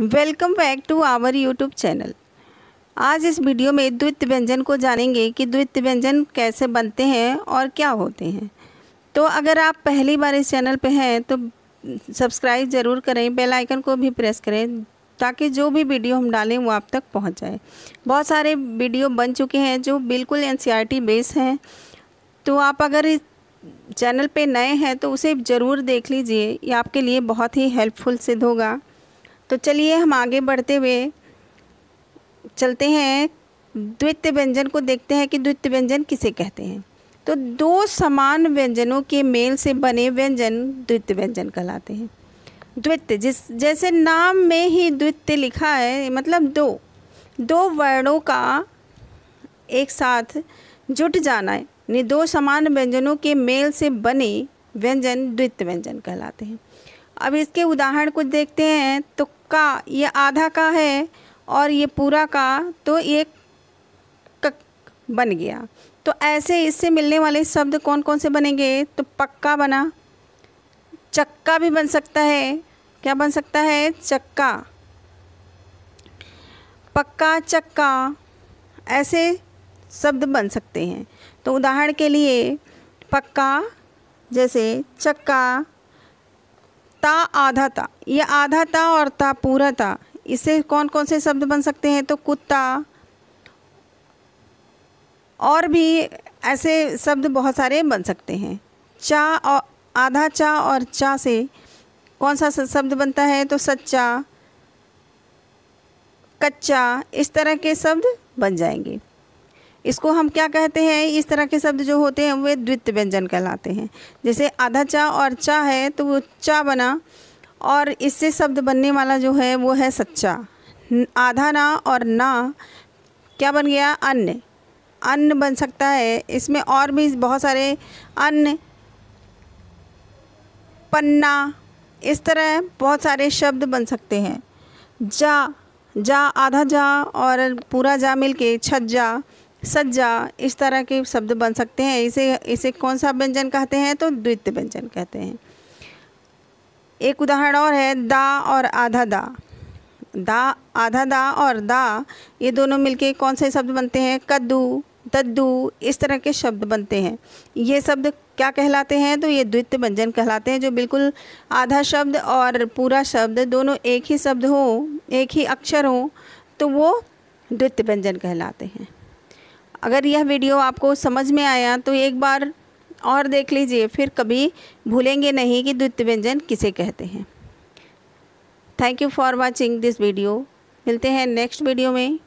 welcome back to our YouTube channel आज इस video में द्वित व्यंजन को जानेंगे कि द्वित व्यंजन कैसे बनते हैं और क्या होते हैं तो अगर आप पहली बार इस चैनल पर हैं तो सब्सक्राइब ज़रूर करें बेल आइकन को भी प्रेस करें ताकि जो भी वीडियो हम डालें वो आप तक पहुंच जाए बहुत सारे वीडियो बन चुके हैं जो बिल्कुल एन बेस e हैं तो आप अगर इस चैनल पर नए हैं तो उसे ज़रूर देख लीजिए ये आपके लिए बहुत ही हेल्पफुल सिद्ध होगा तो चलिए हम आगे बढ़ते हुए चलते हैं द्वितीय व्यंजन को देखते हैं कि द्वितीय व्यंजन किसे कहते हैं तो दो समान व्यंजनों के मेल से बने व्यंजन द्वितीय व्यंजन कहलाते हैं द्वित्य जिस जैसे नाम में ही द्वित्य लिखा है मतलब दो दो वर्णों का एक साथ जुट जाना है यानी दो समान व्यंजनों के मेल से बने व्यंजन द्वित्य व्यंजन कहलाते हैं अब इसके उदाहरण कुछ देखते हैं तो का ये आधा का है और ये पूरा का तो एक कक बन गया तो ऐसे इससे मिलने वाले शब्द कौन कौन से बनेंगे तो पक्का बना चक्का भी बन सकता है क्या बन सकता है चक्का पक्का चक्का ऐसे शब्द बन सकते हैं तो उदाहरण के लिए पक्का जैसे चक्का ता आधा ता ये आधा ता और ता पूरा ता इससे कौन कौन से शब्द बन सकते हैं तो कुत्ता और भी ऐसे शब्द बहुत सारे बन सकते हैं चा और आधा चा और चा से कौन सा शब्द बनता है तो सच्चा कच्चा इस तरह के शब्द बन जाएंगे इसको हम क्या कहते हैं इस तरह के शब्द जो होते हैं वे द्वित व्यंजन कहलाते हैं जैसे आधा चा और चा है तो वो चा बना और इससे शब्द बनने वाला जो है वो है सच्चा आधा ना और ना क्या बन गया अन्न अन्न बन सकता है इसमें और भी बहुत सारे अन्न पन्ना इस तरह बहुत सारे शब्द बन सकते हैं जा जा आधा जा और पूरा जा मिलके छज्जा सज्जा इस तरह के शब्द बन सकते हैं इसे इसे कौन सा व्यंजन कहते हैं तो द्वितीय व्यंजन कहते हैं एक उदाहरण और है दा और आधा दा दा आधा दा और दा ये दोनों मिलके कौन से शब्द बनते हैं कद्दू दद्दू इस तरह के शब्द बनते हैं ये शब्द क्या कहलाते हैं तो ये द्वितीय व्यंजन कहलाते हैं जो बिल्कुल आधा शब्द और पूरा शब्द दोनों एक ही शब्द हो एक ही अक्षर हो तो वो द्वितीय व्यंजन कहलाते हैं अगर यह वीडियो आपको समझ में आया तो एक बार और देख लीजिए फिर कभी भूलेंगे नहीं कि द्वित्य व्यंजन किसे कहते हैं thank you for watching this video मिलते हैं नेक्स्ट वीडियो में